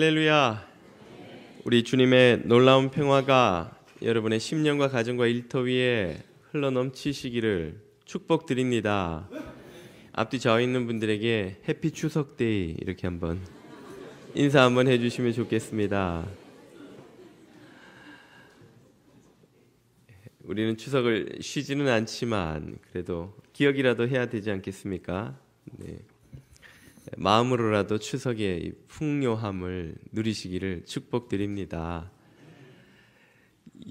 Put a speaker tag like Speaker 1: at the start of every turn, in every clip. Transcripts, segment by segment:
Speaker 1: 할렐루야. 우리 주님의 놀라운 평화가 여러분의 심령과 가정과 일터 위에 흘러넘치시기를 축복드립니다. 앞뒤 저 있는 분들에게 해피 추석 데이 이렇게 한번 인사 한번 해 주시면 좋겠습니다. 우리는 추석을 쉬지는 않지만 그래도 기억이라도 해야 되지 않겠습니까? 네. 마음으로라도 추석의 풍요함을 누리시기를 축복드립니다.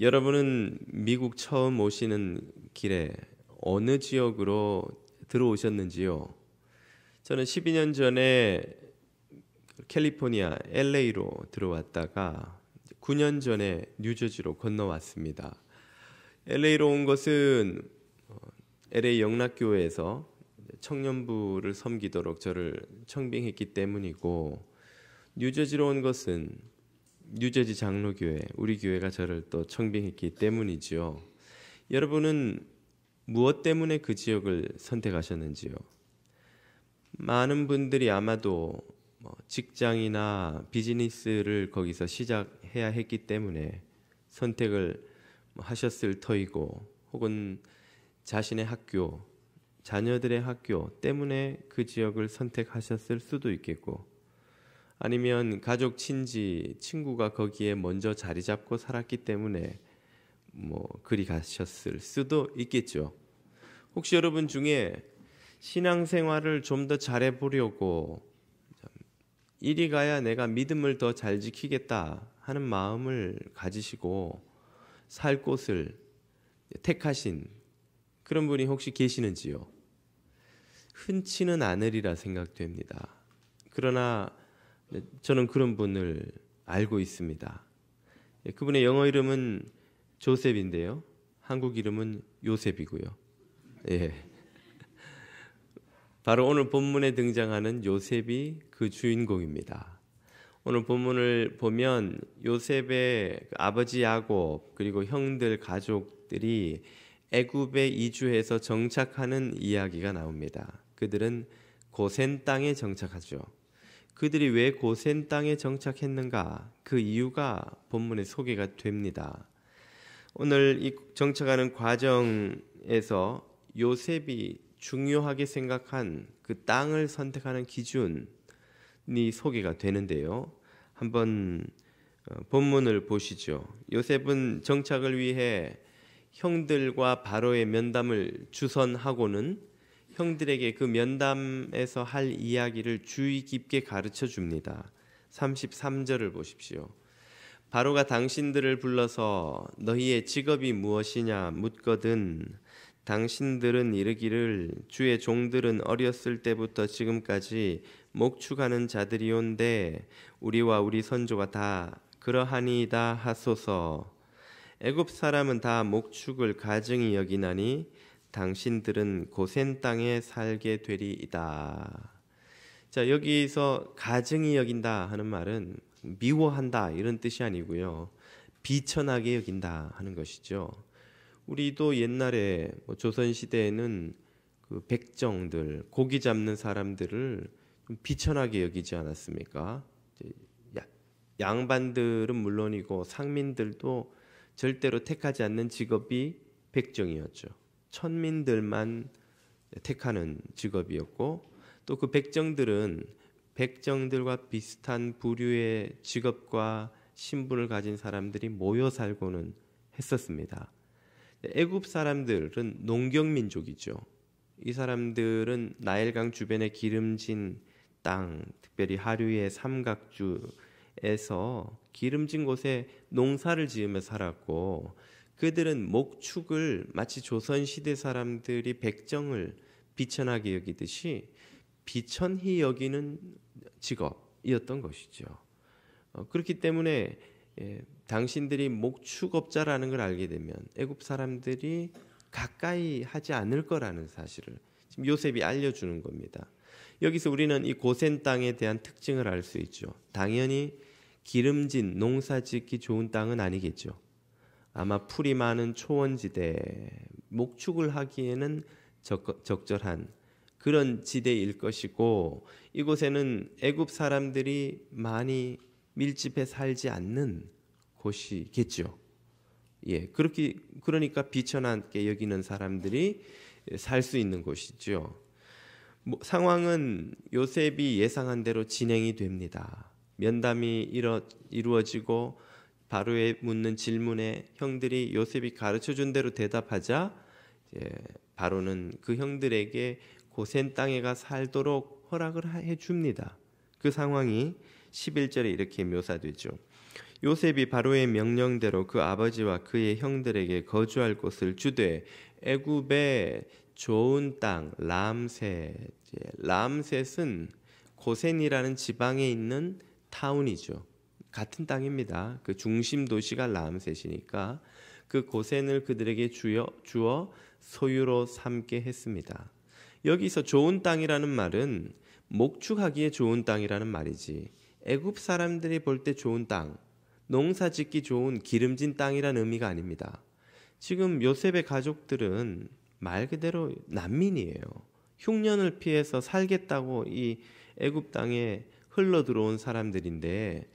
Speaker 1: 여러분은 미국 처음 오시는 길에 어느 지역으로 들어오셨는지요? 저는 12년 전에 캘리포니아 LA로 들어왔다가 9년 전에 뉴저지로 건너왔습니다. LA로 온 것은 LA 어, 영락교회에서 청년부를 섬기도록 저를 청빙했기 때문이고 뉴저지로 온 것은 뉴저지 장로교회 우리 교회가 저를 또 청빙했기 때문이지요. 여러분은 무엇 때문에 그 지역을 선택하셨는지요? 많은 분들이 아마도 뭐 직장이나 비즈니스를 거기서 시작해야 했기 때문에 선택을 뭐 하셨을 터이고 혹은 자신의 학교 자녀들의 학교 때문에 그 지역을 선택하셨을 수도 있겠고, 아니면 가족, 친지, 친구가 거기에 먼저 자리 잡고 살았기 때문에 뭐 그리 가셨을 수도 있겠죠. 혹시 여러분 중에 신앙생활을 좀 더 잘해보려고 이리 가야 내가 믿음을 더 잘 지키겠다 하는 마음을 가지시고 살 곳을 택하신 그런 분이 혹시 계시는지요? 흔치는 않으리라 생각됩니다. 그러나 저는 그런 분을 알고 있습니다. 예, 그분의 영어 이름은 조셉인데요. 한국 이름은 요셉이고요. 예. 바로 오늘 본문에 등장하는 요셉이 그 주인공입니다. 오늘 본문을 보면 요셉의 아버지 야곱 그리고 형들 가족들이 애굽에 이주해서 정착하는 이야기가 나옵니다. 그들은 고센 땅에 정착하죠. 그들이 왜 고센 땅에 정착했는가? 그 이유가 본문에 소개가 됩니다. 오늘 이 정착하는 과정에서 요셉이 중요하게 생각한 그 땅을 선택하는 기준이 소개가 되는데요. 한번 어, 본문을 보시죠. 요셉은 정착을 위해 형들과 바로의 면담을 주선하고는 형들에게 그 면담에서 할 이야기를 주의 깊게 가르쳐 줍니다. 33절을 보십시오. 바로가 당신들을 불러서 너희의 직업이 무엇이냐 묻거든 당신들은 이르기를 주의 종들은 어렸을 때부터 지금까지 목축하는 자들이온데 우리와 우리 선조가 다 그러하니이다 하소서 애굽 사람은 다 목축을 가증히 여기나니 당신들은 고센 땅에 살게 되리이다. 자, 여기서 가증히 여긴다 하는 말은 미워한다 이런 뜻이 아니고요. 비천하게 여긴다 하는 것이죠. 우리도 옛날에 뭐 조선 시대에는 그 백정들, 고기 잡는 사람들을 비천하게 여기지 않았습니까? 양반들은 물론이고 상민들도 절대로 택하지 않는 직업이 백정이었죠. 천민들만 택하는 직업이었고 또 그 백정들은 백정들과 비슷한 부류의 직업과 신분을 가진 사람들이 모여 살고는 했었습니다. 애굽 사람들은 농경 민족이죠. 이 사람들은 나일강 주변의 기름진 땅, 특별히 하류의 삼각주에서 기름진 곳에 농사를 지으며 살았고 그들은 목축을 마치 조선 시대 사람들이 백정을 비천하게 여기듯이 비천히 여기는 직업이었던 것이죠. 어, 그렇기 때문에 예, 당신들이 목축업자라는 걸 알게 되면 애굽 사람들이 가까이 하지 않을 거라는 사실을 지금 요셉이 알려주는 겁니다. 여기서 우리는 이 고센 땅에 대한 특징을 알 수 있죠. 당연히 기름진 농사 짓기 좋은 땅은 아니겠죠. 아마 풀이 많은 초원지대, 목축을 하기에는 적, 적절한 그런 지대일 것이고 이곳에는 애굽 사람들이 많이 밀집해 살지 않는 곳이겠죠. 예, 그렇게 그러니까 비천하게 여기는 사람들이 살 수 있는 곳이죠. 뭐, 상황은 요셉이 예상한 대로 진행이 됩니다. 면담이 이루, 이루어지고 바로에 묻는 질문에 형들이 요셉이 가르쳐 준 대로 대답하자 바로는 그 형들에게 고센 땅에 가 살도록 허락을 해 줍니다. 그 상황이 11절에 이렇게 묘사되죠. 요셉이 바로의 명령대로 그 아버지와 그의 형들에게 거주할 곳을 주되 애굽의 좋은 땅 람셋 람셋은 고센이라는 지방에 있는 타운이죠. 같은 땅입니다. 그 중심 도시가 라암셋이니까 그 고센을 그들에게 주여, 주어 소유로 삼게 했습니다. 여기서 좋은 땅이라는 말은 목축하기에 좋은 땅이라는 말이지. 애굽 사람들이 볼 때 좋은 땅, 농사 짓기 좋은 기름진 땅이라는 의미가 아닙니다. 지금 요셉의 가족들은 말 그대로 난민이에요. 흉년을 피해서 살겠다고 이 애굽 땅에 흘러 들어온 사람들인데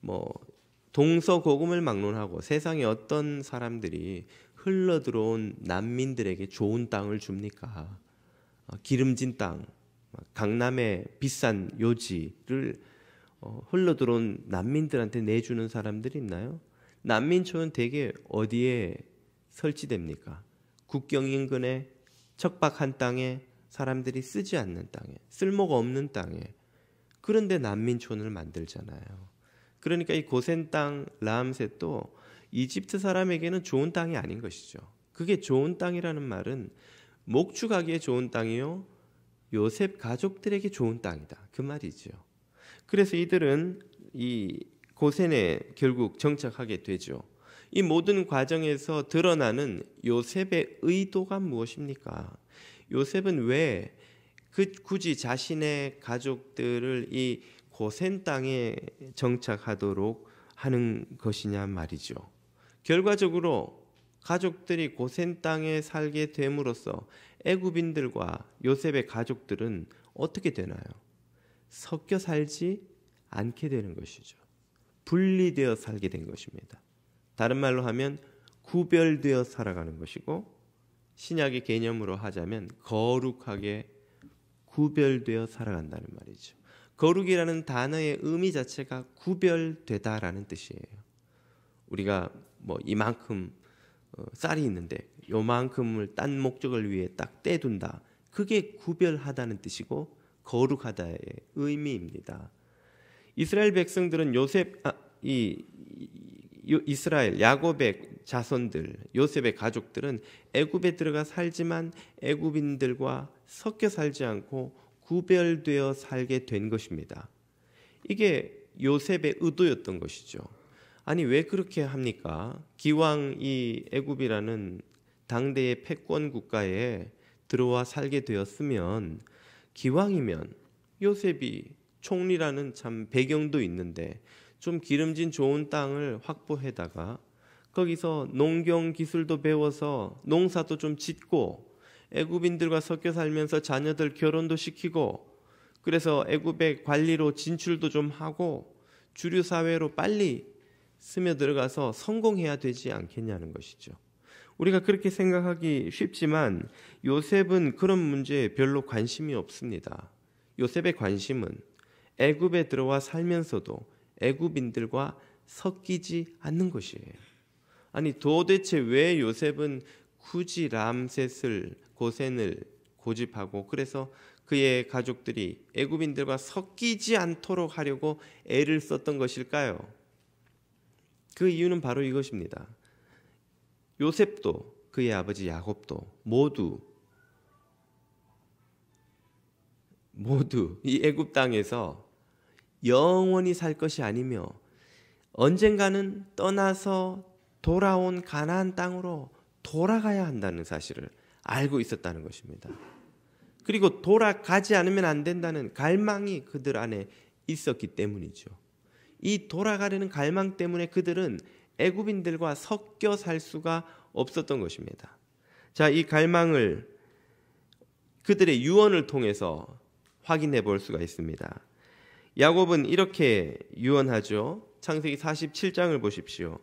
Speaker 1: 뭐 동서 고금을 막론하고 세상에 어떤 사람들이 흘러 들어온 난민들에게 좋은 땅을 줍니까? 어, 기름진 땅, 강남의 비싼 요지를 어, 흘러 들어온 난민들한테 내주는 사람들이 있나요? 난민촌은 대개 어디에 설치됩니까? 국경 인근에 척박한 땅에 사람들이 쓰지 않는 땅에 쓸모가 없는 땅에 그런데 난민촌을 만들잖아요. 그러니까 이 고센 땅 라암셋도 이집트 사람에게는 좋은 땅이 아닌 것이죠. 그게 좋은 땅이라는 말은 목축하기에 좋은 땅이요. 요셉 가족들에게 좋은 땅이다. 그 말이죠. 그래서 이들은 이 고센에 결국 정착하게 되죠. 이 모든 과정에서 드러나는 요셉의 의도가 무엇입니까? 요셉은 왜그 굳이 자신의 가족들을 이 고센 땅에 정착하도록 하는 것이냐 말이죠. 결과적으로 가족들이 고센 땅에 살게 됨으로써 애굽인들과 요셉의 가족들은 어떻게 되나요? 섞여 살지 않게 되는 것이죠. 분리되어 살게 된 것입니다. 다른 말로 하면 구별되어 살아가는 것이고 신약의 개념으로 하자면 거룩하게 구별되어 살아간다는 말이죠. 거룩이라는 단어의 의미 자체가 구별되다라는 뜻이에요. 우리가 뭐 이만큼 어, 쌀이 있는데 요만큼을 딴 목적을 위해 딱 떼둔다. 그게 구별하다는 뜻이고 거룩하다의 의미입니다. 이스라엘 백성들은 요셉 아, 이, 이 이스라엘 야곱의 자손들 요셉의 가족들은 애굽에 들어가 살지만 애굽인들과 섞여 살지 않고 구별되어 살게 된 것입니다. 이게 요셉의 의도였던 것이죠. 아니 왜 그렇게 합니까? 기왕 이 애굽이라는 당대의 패권 국가에 들어와 살게 되었으면 기왕이면 요셉이 총리라는 참 배경도 있는데 좀 기름진 좋은 땅을 확보해다가 거기서 농경 기술도 배워서 농사도 좀 짓고 애굽인들과 섞여 살면서 자녀들 결혼도 시키고 그래서 애굽의 관리로 진출도 좀 하고 주류 사회로 빨리 스며들어가서 성공해야 되지 않겠냐는 것이죠. 우리가 그렇게 생각하기 쉽지만 요셉은 그런 문제에 별로 관심이 없습니다. 요셉의 관심은 애굽에 들어와 살면서도 애굽인들과 섞이지 않는 것이에요. 아니 도대체 왜 요셉은 굳이 람셋을 고센을 고집하고 그래서 그의 가족들이 애굽인들과 섞이지 않도록 하려고 애를 썼던 것일까요? 그 이유는 바로 이것입니다. 요셉도 그의 아버지 야곱도 모두 모두 이 애굽 땅에서 영원히 살 것이 아니며 언젠가는 떠나서 돌아온 가나안 땅으로 돌아가야 한다는 사실을 알고 있었다는 것입니다. 그리고 돌아가지 않으면 안 된다는 갈망이 그들 안에 있었기 때문이죠. 이 돌아가려는 갈망 때문에 그들은 애굽인들과 섞여 살 수가 없었던 것입니다. 자, 이 갈망을 그들의 유언을 통해서 확인해 볼 수가 있습니다. 야곱은 이렇게 유언하죠. 창세기 47장을 보십시오.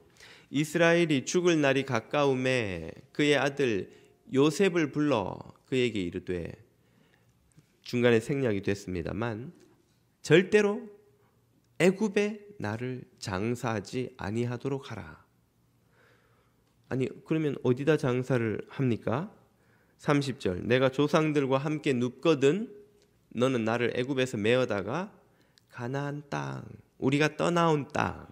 Speaker 1: 이스라엘이 죽을 날이 가까움에 그의 아들 요셉을 불러 그에게 이르되 중간에 생략이 됐습니다만 절대로 애굽에 나를 장사하지 아니하도록 하라. 아니 그러면 어디다 장사를 합니까? 30절 내가 조상들과 함께 눕거든 너는 나를 애굽에서 메어다가 가나안 땅 우리가 떠나온 땅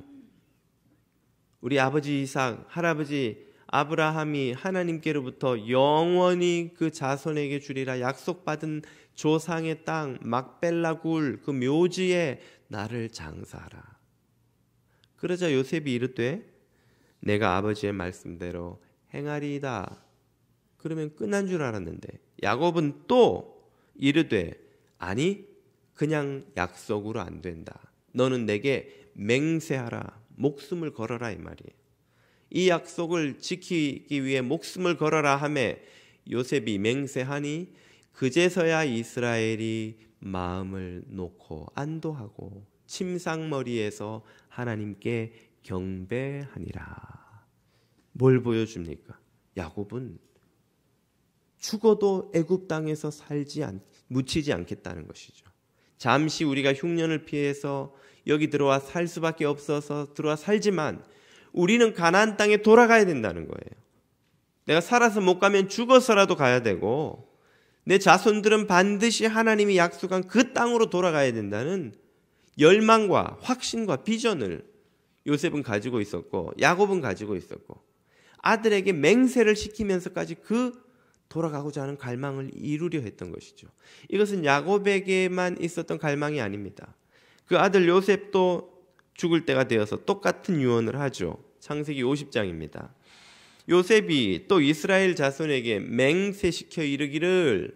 Speaker 1: 우리 아버지 이삭 할아버지 아브라함이 하나님께로부터 영원히 그 자손에게 주리라 약속받은 조상의 땅 막벨라 굴그 묘지에 나를 장사하라. 그러자 요셉이 이르되 내가 아버지의 말씀대로 행하리이다. 그러면 끝난 줄 알았는데 야곱은 또 이르되 아니 그냥 약속으로 안 된다. 너는 내게 맹세하라 목숨을 걸어라 이 말이에요. 이 약속을 지키기 위해 목숨을 걸어라 하매 요셉이 맹세하니 그제서야 이스라엘이 마음을 놓고 안도하고 침상머리에서 하나님께 경배하니라. 뭘 보여줍니까? 야곱은 죽어도 애굽 땅에서 살지 않 묻히지 않겠다는 것이죠. 잠시 우리가 흉년을 피해서 여기 들어와 살 수밖에 없어서 들어와 살지만 우리는 가나안 땅에 돌아가야 된다는 거예요. 내가 살아서 못 가면 죽어서라도 가야 되고 내 자손들은 반드시 하나님이 약속한 그 땅으로 돌아가야 된다는 열망과 확신과 비전을 요셉은 가지고 있었고 야곱은 가지고 있었고 아들에게 맹세를 시키면서까지 그 돌아가고자 하는 갈망을 이루려 했던 것이죠. 이것은 야곱에게만 있었던 갈망이 아닙니다. 그 아들 요셉도 죽을 때가 되어서 똑같은 유언을 하죠. 창세기 50장입니다. 요셉이 또 이스라엘 자손에게 맹세시켜 이르기를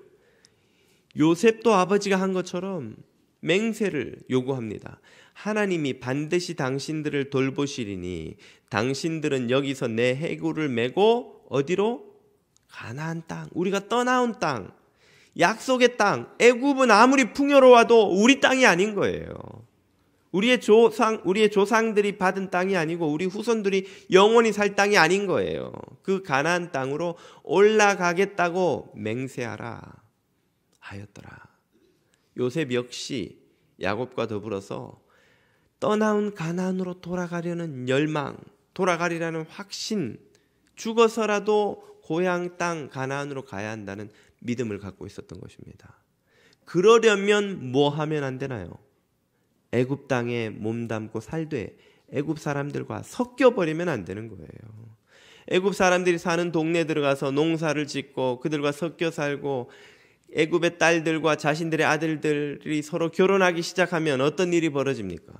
Speaker 1: 요셉도 아버지가 한 것처럼 맹세를 요구합니다. 하나님이 반드시 당신들을 돌보시리니 당신들은 여기서 내 해구를 메고 어디로 가나안 땅, 우리가 떠나온 땅, 약속의 땅, 애굽은 아무리 풍요로워도 우리 땅이 아닌 거예요. 우리의 조상, 우리의 조상들이 받은 땅이 아니고 우리 후손들이 영원히 살 땅이 아닌 거예요. 그가난안 땅으로 올라가겠다고 맹세하라 하였더라. 요셉 역시 야곱과 더불어서 떠나온 가난으로 돌아가려는 열망, 돌아가리라는 확신, 죽어서라도 고향 땅가난으로 가야 한다는 믿음을 갖고 있었던 것입니다. 그러려면 뭐 하면 안 되나요? 애굽 땅에 몸담고 살되 애굽 사람들과 섞여 버리면 안 되는 거예요. 애굽 사람들이 사는 동네 들어가서 농사를 짓고 그들과 섞여 살고 애굽의 딸들과 자신들의 아들들이 서로 결혼하기 시작하면 어떤 일이 벌어집니까?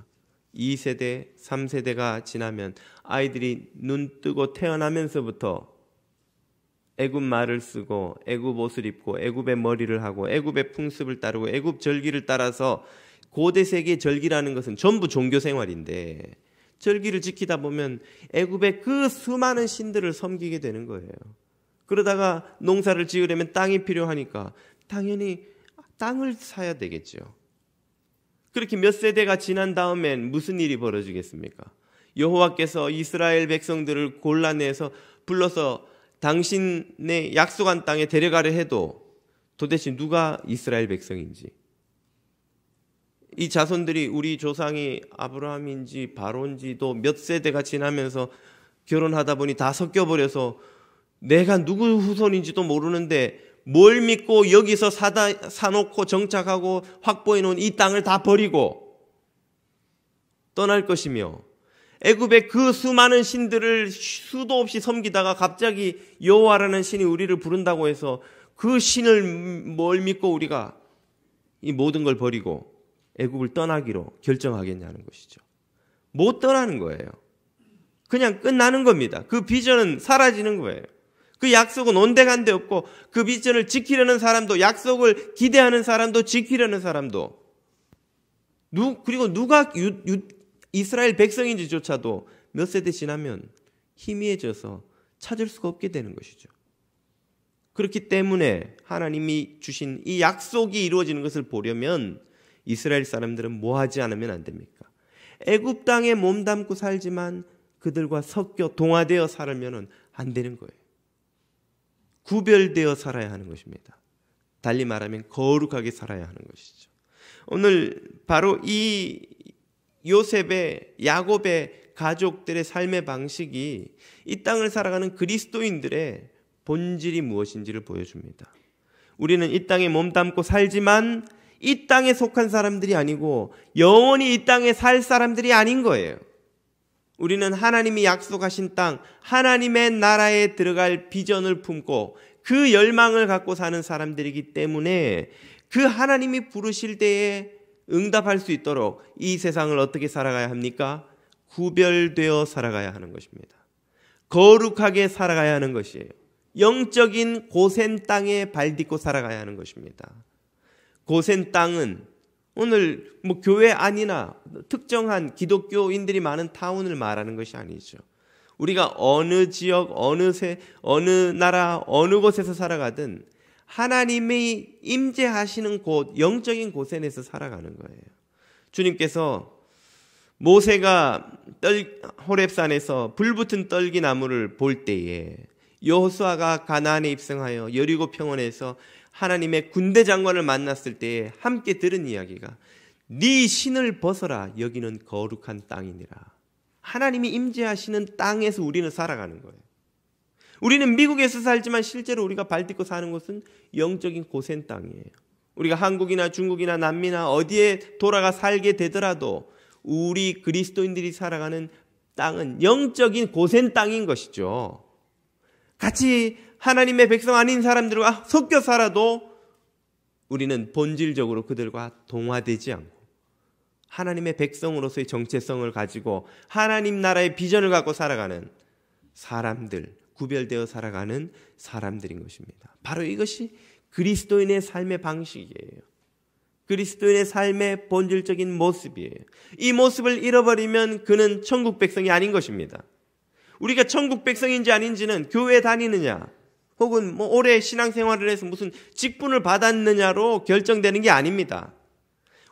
Speaker 1: 2세대, 3세대가 지나면 아이들이 눈 뜨고 태어나면서부터 애굽 말을 쓰고 애굽 옷을 입고 애굽의 머리를 하고 애굽의 풍습을 따르고 애굽 절기를 따라서 고대 세계 절기라는 것은 전부 종교 생활인데 절기를 지키다 보면 애굽의 그 수많은 신들을 섬기게 되는 거예요. 그러다가 농사를 지으려면 땅이 필요하니까 당연히 땅을 사야 되겠죠. 그렇게 몇 세대가 지난 다음엔 무슨 일이 벌어지겠습니까? 여호와께서 이스라엘 백성들을 골라내서 불러서 당신의 약속한 땅에 데려가려 해도 도대체 누가 이스라엘 백성인지 이 자손들이 우리 조상이 아브라함인지 바론지도 몇 세대가 지나면서 결혼하다 보니 다 섞여버려서 내가 누구 후손인지도 모르는데 뭘 믿고 여기서 사다, 사놓고 정착하고 확보해 놓은 이 땅을 다 버리고 떠날 것이며 애굽의 그 수많은 신들을 수도 없이 섬기다가 갑자기 여호와라는 신이 우리를 부른다고 해서 그 신을 뭘 믿고 우리가 이 모든 걸 버리고 애굽을 떠나기로 결정하겠냐는 것이죠. 못 떠나는 거예요. 그냥 끝나는 겁니다. 그 비전은 사라지는 거예요. 그 약속은 온데간데 없고 그 비전을 지키려는 사람도 약속을 기대하는 사람도 지키려는 사람도 누 그리고 누가 유, 유, 이스라엘 백성인지조차도 몇 세대 지나면 희미해져서 찾을 수가 없게 되는 것이죠. 그렇기 때문에 하나님이 주신 이 약속이 이루어지는 것을 보려면 이스라엘 사람들은 뭐 하지 않으면 안 됩니까? 애굽 땅에 몸담고 살지만 그들과 섞여 동화되어 살면은 안 되는 거예요. 구별되어 살아야 하는 것입니다. 달리 말하면 거룩하게 살아야 하는 것이죠. 오늘 바로 이 요셉의 야곱의 가족들의 삶의 방식이 이 땅을 살아가는 그리스도인들의 본질이 무엇인지를 보여줍니다. 우리는 이 땅에 몸담고 살지만 이 땅에 속한 사람들이 아니고 영원히 이 땅에 살 사람들이 아닌 거예요. 우리는 하나님이 약속하신 땅, 하나님의 나라에 들어갈 비전을 품고 그 열망을 갖고 사는 사람들이기 때문에 그 하나님이 부르실 때에 응답할 수 있도록 이 세상을 어떻게 살아가야 합니까? 구별되어 살아가야 하는 것입니다. 거룩하게 살아가야 하는 것이에요. 영적인 고센 땅에 발 딛고 살아가야 하는 것입니다. 고센 땅은 오늘 뭐 교회 아니나 특정한 기독교인들이 많은 타운을 말하는 것이 아니죠. 우리가 어느 지역, 어느 세, 어느 나라, 어느 곳에서 살아가든 하나님이 임재하시는 곳, 영적인 고센에서 살아가는 거예요. 주님께서 모세가 떨, 호랩산에서 불붙은 떨기 나무를 볼 때에 여호수아가 가나안에 입성하여 여리고 평원에서 하나님의 군대 장관을 만났을 때에 함께 들은 이야기가 네 신을 벗어라 여기는 거룩한 땅이니라. 하나님이 임재하시는 땅에서 우리는 살아가는 거예요. 우리는 미국에서 살지만 실제로 우리가 발딛고 사는 곳은 영적인 고센 땅이에요. 우리가 한국이나 중국이나 남미나 어디에 돌아가 살게 되더라도 우리 그리스도인들이 살아가는 땅은 영적인 고센 땅인 것이죠. 같이 하나님의 백성 아닌 사람들과 섞여 살아도 우리는 본질적으로 그들과 동화되지 않고 하나님의 백성으로서의 정체성을 가지고 하나님 나라의 비전을 갖고 살아가는 사람들, 구별되어 살아가는 사람들인 것입니다. 바로 이것이 그리스도인의 삶의 방식이에요. 그리스도인의 삶의 본질적인 모습이에요. 이 모습을 잃어버리면 그는 천국 백성이 아닌 것입니다. 우리가 천국 백성인지 아닌지는 교회 다니느냐, 혹은 뭐 오래 신앙생활을 해서 무슨 직분을 받았느냐로 결정되는 게 아닙니다.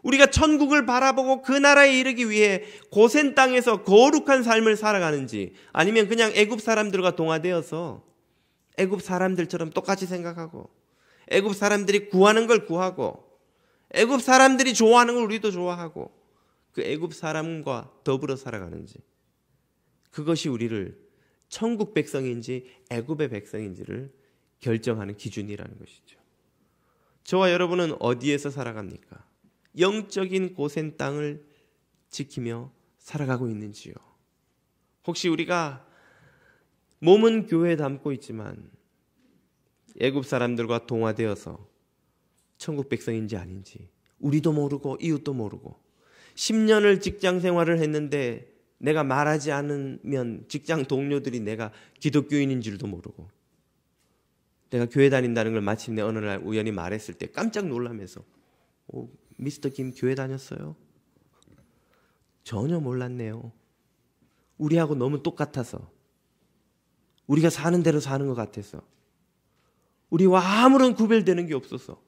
Speaker 1: 우리가 천국을 바라보고 그 나라에 이르기 위해 고센 땅에서 거룩한 삶을 살아가는지 아니면 그냥 애굽 사람들과 동화되어서 애굽 사람들처럼 똑같이 생각하고 애굽 사람들이 구하는 걸 구하고 애굽 사람들이 좋아하는 걸 우리도 좋아하고 그 애굽 사람과 더불어 살아가는지 그것이 우리를 천국 백성인지 애굽의 백성인지를 결정하는 기준이라는 것이죠. 저와 여러분은 어디에서 살아갑니까? 영적인 고센 땅을 지키며 살아가고 있는지요? 혹시 우리가 몸은 교회에 담고 있지만 애굽 사람들과 동화되어서 천국 백성인지 아닌지 우리도 모르고 이웃도 모르고 10년을 직장 생활을 했는데 내가 말하지 않으면 직장 동료들이 내가 기독교인인 줄도 모르고 내가 교회 다닌다는 걸 마침내 어느 날 우연히 말했을 때 깜짝 놀라면서 오, 어, 미스터 김 교회 다녔어요? 전혀 몰랐네요. 우리하고 너무 똑같아서 우리가 사는 대로 사는 것 같아서 우리와 아무런 구별되는 게 없어서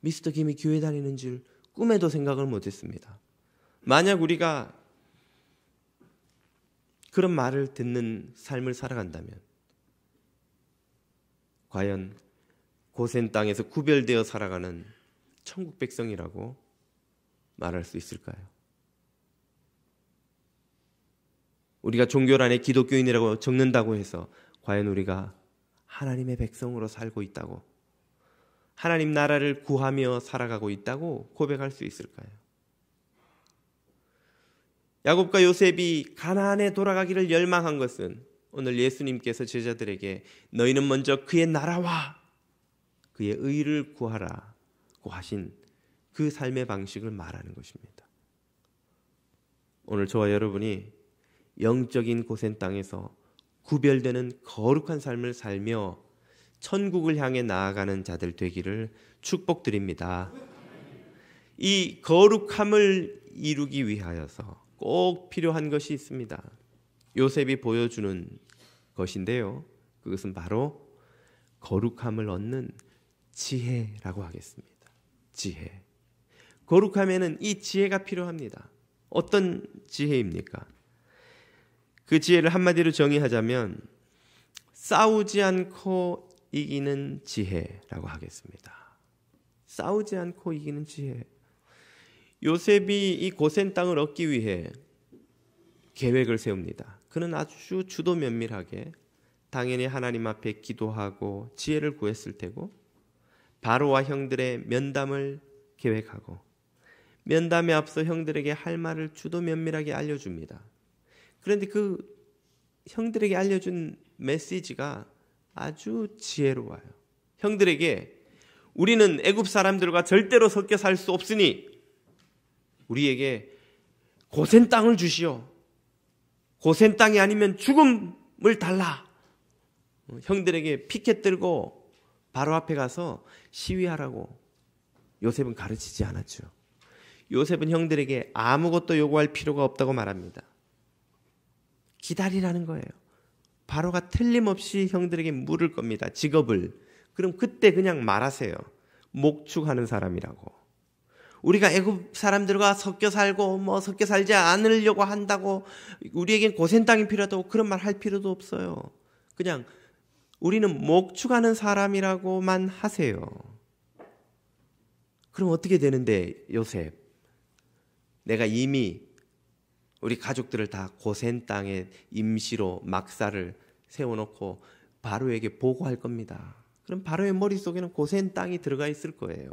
Speaker 1: 미스터 김이 교회 다니는 줄 꿈에도 생각을 못했습니다. 만약 우리가 그런 말을 듣는 삶을 살아간다면 과연 고센 땅에서 구별되어 살아가는 천국 백성이라고 말할 수 있을까요? 우리가 종교란에 기독교인이라고 적는다고 해서 과연 우리가 하나님의 백성으로 살고 있다고 하나님 나라를 구하며 살아가고 있다고 고백할 수 있을까요? 야곱과 요셉이 가나안에 돌아가기를 열망한 것은 오늘 예수님께서 제자들에게 너희는 먼저 그의 나라와 그의 의를 구하라고 하신 그 삶의 방식을 말하는 것입니다. 오늘 저와 여러분이 영적인 고센 땅에서 구별되는 거룩한 삶을 살며 천국을 향해 나아가는 자들 되기를 축복드립니다. 이 거룩함을 이루기 위하여서 꼭 필요한 것이 있습니다. 요셉이 보여주는 것인데요. 그것은 바로 거룩함을 얻는 지혜라고 하겠습니다. 지혜. 거룩함에는 이 지혜가 필요합니다. 어떤 지혜입니까? 그 지혜를 한마디로 정의하자면 싸우지 않고 이기는 지혜라고 하겠습니다. 싸우지 않고 이기는 지혜. 요셉이 이 고센 땅을 얻기 위해 계획을 세웁니다. 그는 아주 주도 면밀하게 당연히 하나님 앞에 기도하고 지혜를 구했을 테고 바로와 형들의 면담을 계획하고 면담에 앞서 형들에게 할 말을 주도 면밀하게 알려줍니다. 그런데 그 형들에게 알려준 메시지가 아주 지혜로워요. 형들에게 우리는 애굽 사람들과 절대로 섞여 살 수 없으니 우리에게 고센 땅을 주시오. 고센 땅이 아니면 죽음을 달라. 형들에게 피켓 들고 바로 앞에 가서 시위하라고 요셉은 가르치지 않았죠. 요셉은 형들에게 아무것도 요구할 필요가 없다고 말합니다. 기다리라는 거예요. 바로가 틀림없이 형들에게 물을 겁니다. 직업을. 그럼 그때 그냥 말하세요. 목축하는 사람이라고. 우리가 애굽 사람들과 섞여 살고 뭐 섞여 살지 않으려고 한다고 우리에겐 고생 땅이 필요하다고 그런 말 할 필요도 없어요. 그냥 우리는 목축하는 사람이라고만 하세요. 그럼 어떻게 되는데 요셉? 내가 이미 우리 가족들을 다 고센 땅에 임시로 막사를 세워놓고 바로에게 보고할 겁니다. 그럼 바로의 머릿속에는 고센 땅이 들어가 있을 거예요.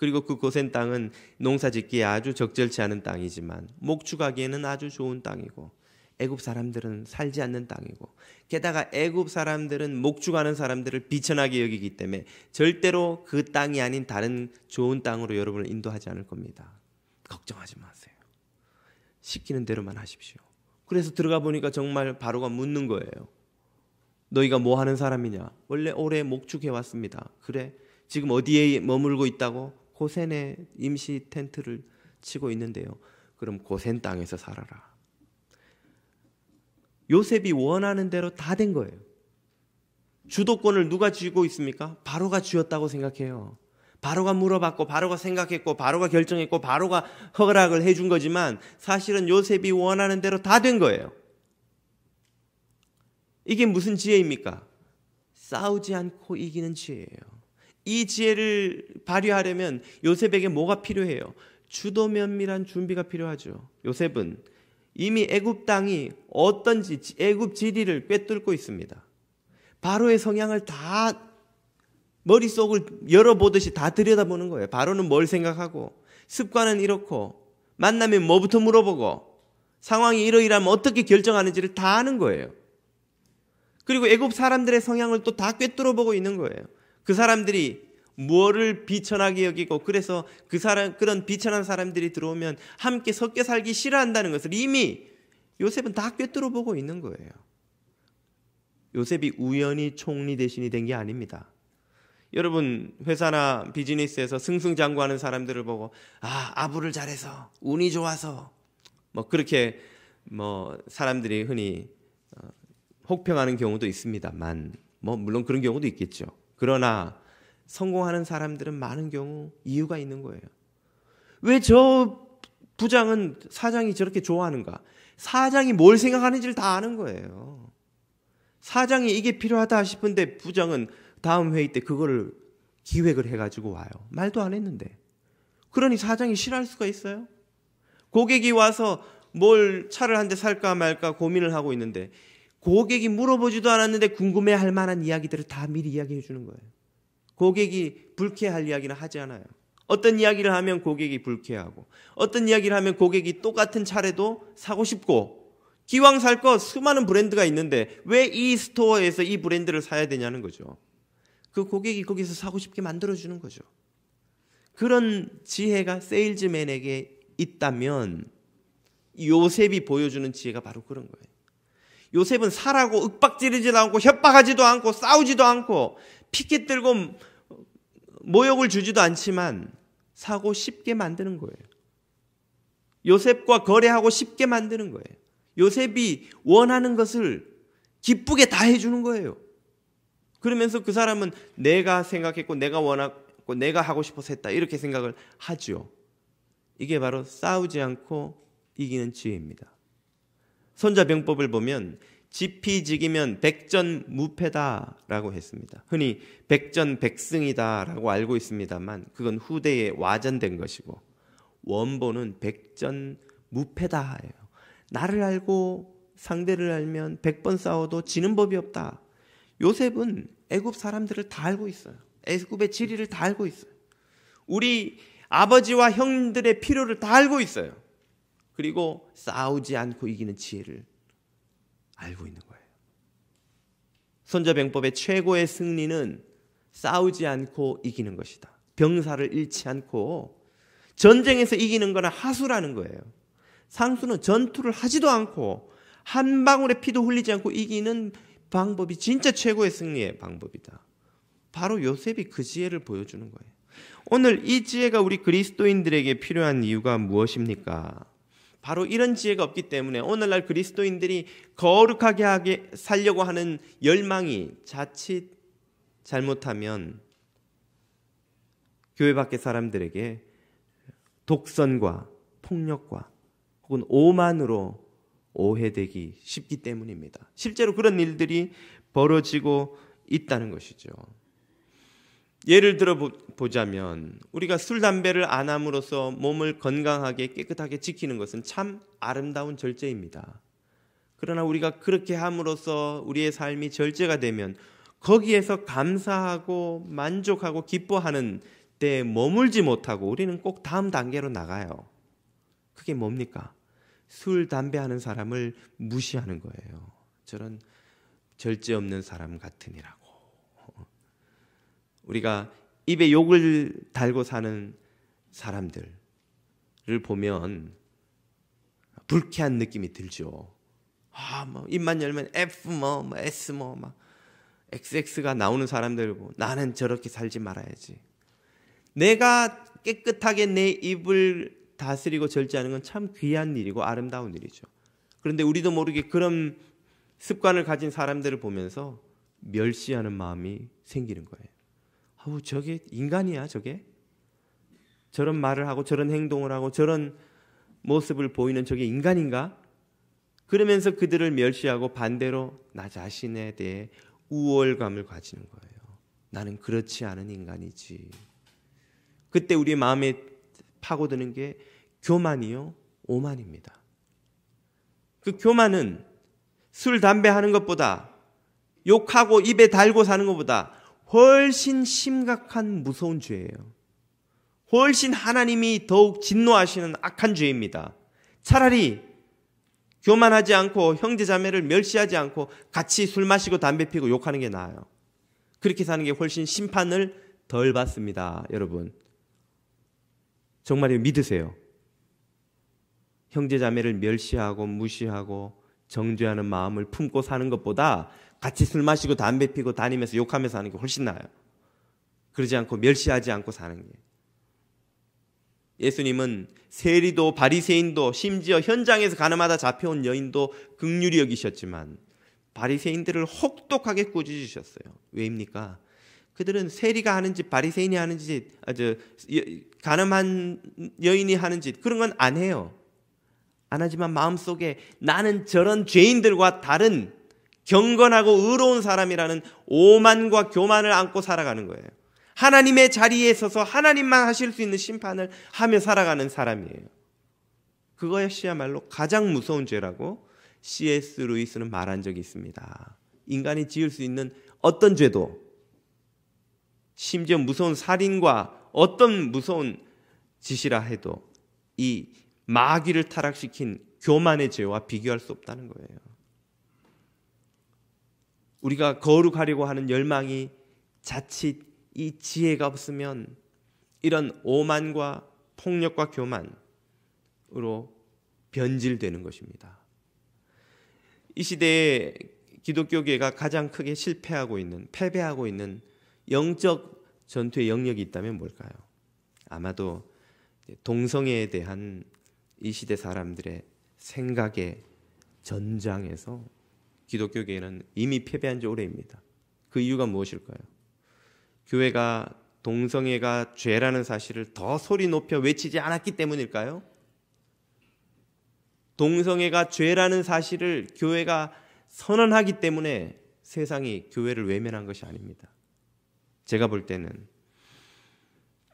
Speaker 1: 그리고 그 고센 땅은 농사 짓기에 아주 적절치 않은 땅이지만 목축하기에는 아주 좋은 땅이고 애굽 사람들은 살지 않는 땅이고 게다가 애굽 사람들은 목축하는 사람들을 비천하게 여기기 때문에 절대로 그 땅이 아닌 다른 좋은 땅으로 여러분을 인도하지 않을 겁니다. 걱정하지 마세요. 시키는 대로만 하십시오. 그래서 들어가 보니까 정말 바로가 묻는 거예요. 너희가 뭐 하는 사람이냐? 원래 올해 목축해 왔습니다. 그래? 지금 어디에 머물고 있다고? 고센에 임시 텐트를 치고 있는데요. 그럼 고센 땅에서 살아라. 요셉이 원하는 대로 다 된 거예요. 주도권을 누가 쥐고 있습니까? 바로가 쥐었다고 생각해요. 바로가 물어봤고, 바로가 생각했고, 바로가 결정했고, 바로가 허락을 해준 거지만 사실은 요셉이 원하는 대로 다 된 거예요. 이게 무슨 지혜입니까? 싸우지 않고 이기는 지혜예요. 이 지혜를 발휘하려면 요셉에게 뭐가 필요해요? 주도 면밀한 준비가 필요하죠. 요셉은 이미 애굽 땅이 어떤지 애굽 지리를 꿰뚫고 있습니다. 바로의 성향을 다 머릿속을 열어보듯이 다 들여다보는 거예요. 바로는 뭘 생각하고 습관은 이렇고 만나면 뭐부터 물어보고 상황이 이러이러하면 어떻게 결정하는지를 다 아는 거예요. 그리고 애굽 사람들의 성향을 또 다 꿰뚫어 보고 있는 거예요. 그 사람들이 무엇을 비천하게 여기고 그래서 그 사람 그런 비천한 사람들이 들어오면 함께 섞여 살기 싫어한다는 것을 이미 요셉은 다 꿰뚫어 보고 있는 거예요. 요셉이 우연히 총리 대신이 된 게 아닙니다. 여러분 회사나 비즈니스에서 승승장구하는 사람들을 보고 아 아부를 잘해서 운이 좋아서 뭐 그렇게 뭐 사람들이 흔히 어, 혹평하는 경우도 있습니다만 뭐 물론 그런 경우도 있겠죠. 그러나 성공하는 사람들은 많은 경우 이유가 있는 거예요. 왜 저 부장은 사장이 저렇게 좋아하는가? 사장이 뭘 생각하는지를 다 아는 거예요. 사장이 이게 필요하다 싶은데 부장은 다음 회의 때 그거를 기획을 해가지고 와요. 말도 안 했는데. 그러니 사장이 싫어할 수가 있어요? 고객이 와서 뭘 차를 한 대 살까 말까 고민을 하고 있는데 고객이 물어보지도 않았는데 궁금해 할 만한 이야기들을 다 미리 이야기해 주는 거예요. 고객이 불쾌할 이야기는 하지 않아요. 어떤 이야기를 하면 고객이 불쾌하고, 어떤 이야기를 하면 고객이 똑같은 차례도 사고 싶고, 기왕 살 거 수많은 브랜드가 있는데 왜 이 스토어에서 이 브랜드를 사야 되냐는 거죠. 그 고객이 거기서 사고 싶게 만들어주는 거죠. 그런 지혜가 세일즈맨에게 있다면 요셉이 보여주는 지혜가 바로 그런 거예요. 요셉은 사라고 윽박지르지도 않고 협박하지도 않고 싸우지도 않고 피켓 들고 모욕을 주지도 않지만 사고 쉽게 만드는 거예요. 요셉과 거래하고 쉽게 만드는 거예요. 요셉이 원하는 것을 기쁘게 다 해주는 거예요. 그러면서 그 사람은 내가 생각했고 내가 원하고 내가 하고 싶어서 했다 이렇게 생각을 하죠. 이게 바로 싸우지 않고 이기는 지혜입니다. 손자병법을 보면 지피지기면 백전무패다라고 했습니다. 흔히 백전백승이다라고 알고 있습니다만 그건 후대에 와전된 것이고 원본은 백전무패다예요. 나를 알고 상대를 알면 백번 싸워도 지는 법이 없다. 요셉은 애굽 사람들을 다 알고 있어요. 애굽의 지리를 다 알고 있어요. 우리 아버지와 형들의 필요를 다 알고 있어요. 그리고 싸우지 않고 이기는 지혜를 알고 있는 거예요. 손자병법의 최고의 승리는 싸우지 않고 이기는 것이다. 병사를 잃지 않고 전쟁에서 이기는 거는 하수라는 거예요. 상수는 전투를 하지도 않고 한 방울의 피도 흘리지 않고 이기는 방법이 진짜 최고의 승리의 방법이다. 바로 요셉이 그 지혜를 보여주는 거예요. 오늘 이 지혜가 우리 그리스도인들에게 필요한 이유가 무엇입니까? 바로 이런 지혜가 없기 때문에 오늘날 그리스도인들이 거룩하게 하게 살려고 하는 열망이 자칫 잘못하면 교회 밖의 사람들에게 독선과 폭력과 혹은 오만으로 오해되기 쉽기 때문입니다. 실제로 그런 일들이 벌어지고 있다는 것이죠. 예를 들어 보자면 우리가 술 담배를 안 함으로써 몸을 건강하게 깨끗하게 지키는 것은 참 아름다운 절제입니다. 그러나 우리가 그렇게 함으로써 우리의 삶이 절제가 되면 거기에서 감사하고 만족하고 기뻐하는 때에 머물지 못하고 우리는 꼭 다음 단계로 나가요. 그게 뭡니까? 술, 담배 하는 사람을 무시하는 거예요. 저런 절제 없는 사람 같으니라고. 우리가 입에 욕을 달고 사는 사람들을 보면 불쾌한 느낌이 들죠. 아, 뭐 입만 열면 F 뭐, 뭐 S 뭐, 막 XX가 나오는 사람들 보고 나는 저렇게 살지 말아야지. 내가 깨끗하게 내 입을 다스리고 절제하는 건 참 귀한 일이고 아름다운 일이죠. 그런데 우리도 모르게 그런 습관을 가진 사람들을 보면서 멸시하는 마음이 생기는 거예요. 아우 저게 인간이야 저게 저런 말을 하고 저런 행동을 하고 저런 모습을 보이는 저게 인간인가? 그러면서 그들을 멸시하고 반대로 나 자신에 대해 우월감을 가지는 거예요. 나는 그렇지 않은 인간이지. 그때 우리 마음에 파고드는 게 교만이요, 오만입니다. 그 교만은 술, 담배 하는 것보다 욕하고 입에 달고 사는 것보다 훨씬 심각한 무서운 죄예요. 훨씬 하나님이 더욱 진노하시는 악한 죄입니다. 차라리 교만하지 않고 형제자매를 멸시하지 않고 같이 술 마시고 담배 피고 욕하는 게 나아요. 그렇게 사는 게 훨씬 심판을 덜 받습니다. 여러분. 정말 믿으세요. 형제자매를 멸시하고 무시하고 정죄하는 마음을 품고 사는 것보다 같이 술 마시고 담배 피고 다니면서 욕하면서 하는 게 훨씬 나아요. 그러지 않고 멸시하지 않고 사는 게. 예수님은 세리도 바리새인도 심지어 현장에서 가늠하다 잡혀온 여인도 극률이 여기셨지만 바리새인들을 혹독하게 꾸짖으셨어요. 왜입니까? 그들은 세리가 하는 짓, 바리새인이 하는 짓, 아, 저, 가늠한 여인이 하는 짓 그런 건 안 해요. 안 하지만 마음속에 나는 저런 죄인들과 다른 경건하고 의로운 사람이라는 오만과 교만을 안고 살아가는 거예요. 하나님의 자리에 서서 하나님만 하실 수 있는 심판을 하며 살아가는 사람이에요. 그것이야말로 가장 무서운 죄라고 C.S. 루이스는 말한 적이 있습니다. 인간이 지을 수 있는 어떤 죄도 심지어 무서운 살인과 어떤 무서운 짓이라 해도 이 마귀를 타락시킨 교만의 죄와 비교할 수 없다는 거예요. 우리가 거룩하려고 하는 열망이 자칫 이 지혜가 없으면 이런 오만과 폭력과 교만으로 변질되는 것입니다. 이 시대에 기독교계가 가장 크게 실패하고 있는 패배하고 있는 영적 전투의 영역이 있다면 뭘까요? 아마도 동성애에 대한 이 시대 사람들의 생각의 전장에서 기독교계는 이미 패배한 지 오래입니다. 그 이유가 무엇일까요? 교회가 동성애가 죄라는 사실을 더 소리 높여 외치지 않았기 때문일까요? 동성애가 죄라는 사실을 교회가 선언하기 때문에 세상이 교회를 외면한 것이 아닙니다. 제가 볼 때는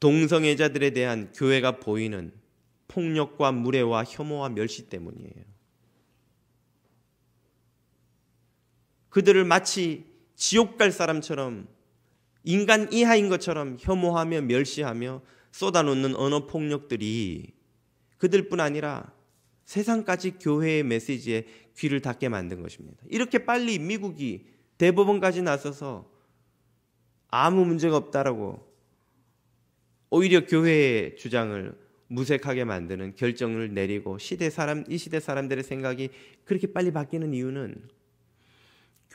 Speaker 1: 동성애자들에 대한 교회가 보이는 폭력과 무례와 혐오와 멸시 때문이에요. 그들을 마치 지옥 갈 사람처럼 인간 이하인 것처럼 혐오하며 멸시하며 쏟아놓는 언어 폭력들이 그들뿐 아니라 세상까지 교회의 메시지에 귀를 닫게 만든 것입니다. 이렇게 빨리 미국이 대법원까지 나서서 아무 문제가 없다라고 오히려 교회의 주장을 무색하게 만드는 결정을 내리고 시대 사람 이 시대 사람들의 생각이 그렇게 빨리 바뀌는 이유는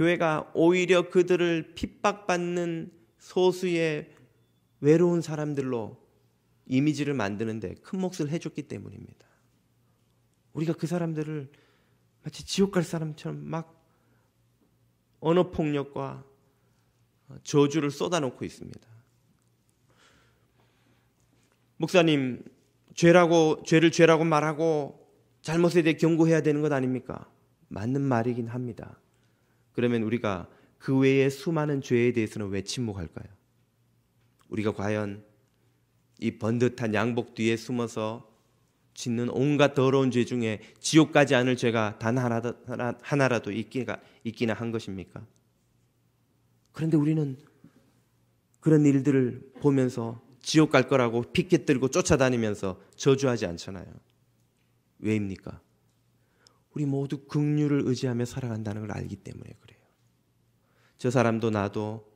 Speaker 1: 교회가 오히려 그들을 핍박받는 소수의 외로운 사람들로 이미지를 만드는데 큰 몫을 해줬기 때문입니다. 우리가 그 사람들을 마치 지옥 갈 사람처럼 막 언어 폭력과 저주를 쏟아놓고 있습니다. 목사님, 죄라고 죄를 죄라고 말하고 잘못에 대해 경고해야 되는 것 아닙니까? 맞는 말이긴 합니다. 그러면 우리가 그외에 수많은 죄에 대해서는 왜 침묵할까요? 우리가 과연 이 번듯한 양복 뒤에 숨어서 짓는 온갖 더러운 죄 중에 지옥 가지 않을 죄가 단 하나라도, 하나라도 있기가, 있기나 한 것입니까? 그런데 우리는 그런 일들을 보면서 지옥 갈 거라고 피켓 들고 쫓아다니면서 저주하지 않잖아요. 왜입니까? 우리 모두 극률을 의지하며 살아간다는 걸 알기 때문에 그래요. 저 사람도 나도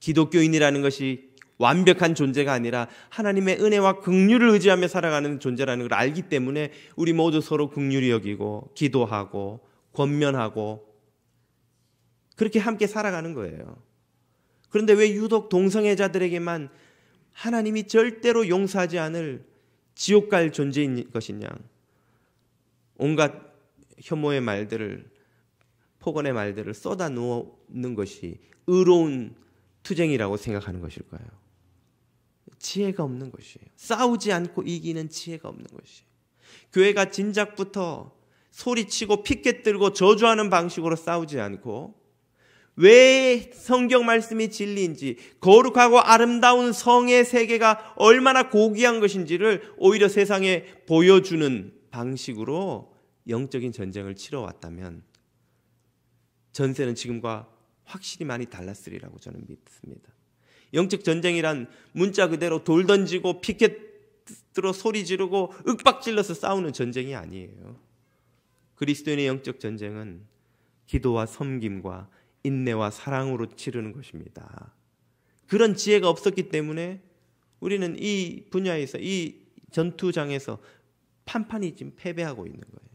Speaker 1: 기독교인이라는 것이 완벽한 존재가 아니라 하나님의 은혜와 긍휼을 의지하며 살아가는 존재라는 걸 알기 때문에 우리 모두 서로 긍휼히 여기고 기도하고 권면하고 그렇게 함께 살아가는 거예요. 그런데 왜 유독 동성애자들에게만 하나님이 절대로 용서하지 않을 지옥 갈 존재인 것이냐? 온갖 혐오의 말들을 폭언의 말들을 쏟아 놓는 것이 의로운 투쟁이라고 생각하는 것일까요? 지혜가 없는 것이에요. 싸우지 않고 이기는 지혜가 없는 것이에요. 교회가 진작부터 소리치고 피켓 들고 저주하는 방식으로 싸우지 않고 왜 성경 말씀이 진리인지 거룩하고 아름다운 성의 세계가 얼마나 고귀한 것인지를 오히려 세상에 보여주는 방식으로 영적인 전쟁을 치러왔다면 전세는 지금과 확실히 많이 달랐으리라고 저는 믿습니다. 영적 전쟁이란 문자 그대로 돌 던지고 피켓으로 소리 지르고 윽박질러서 싸우는 전쟁이 아니에요. 그리스도인의 영적 전쟁은 기도와 섬김과 인내와 사랑으로 치르는 것입니다. 그런 지혜가 없었기 때문에 우리는 이 분야에서 이 전투장에서 판판이 지금 패배하고 있는 거예요.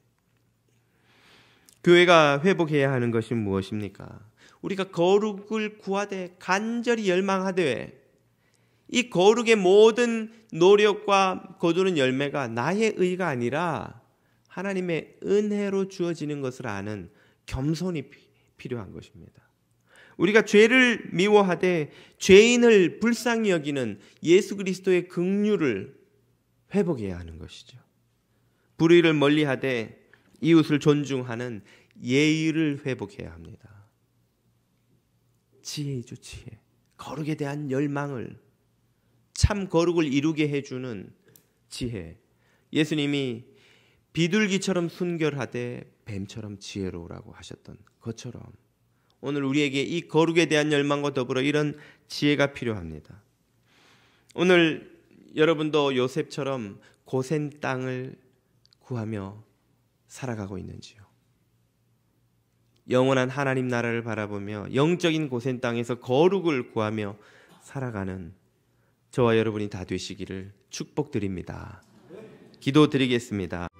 Speaker 1: 교회가 회복해야 하는 것이 무엇입니까? 우리가 거룩을 구하되 간절히 열망하되 이 거룩의 모든 노력과 거두는 열매가 나의 의가 아니라 하나님의 은혜로 주어지는 것을 아는 겸손이 필요한 것입니다. 우리가 죄를 미워하되 죄인을 불쌍히 여기는 예수 그리스도의 긍휼을 회복해야 하는 것이죠. 불의를 멀리하되 이웃을 존중하는 예의를 회복해야 합니다. 지혜이죠, 지혜. 거룩에 대한 열망을 참 거룩을 이루게 해주는 지혜. 예수님이 비둘기처럼 순결하되 뱀처럼 지혜로우라고 하셨던 것처럼 오늘 우리에게 이 거룩에 대한 열망과 더불어 이런 지혜가 필요합니다. 오늘 여러분도 요셉처럼 고센 땅을 구하며 살아가고 있는지요. 영원한 하나님 나라를 바라보며 영적인 고센 땅에서 거룩을 구하며 살아가는 저와 여러분이 다 되시기를 축복드립니다. 기도드리겠습니다.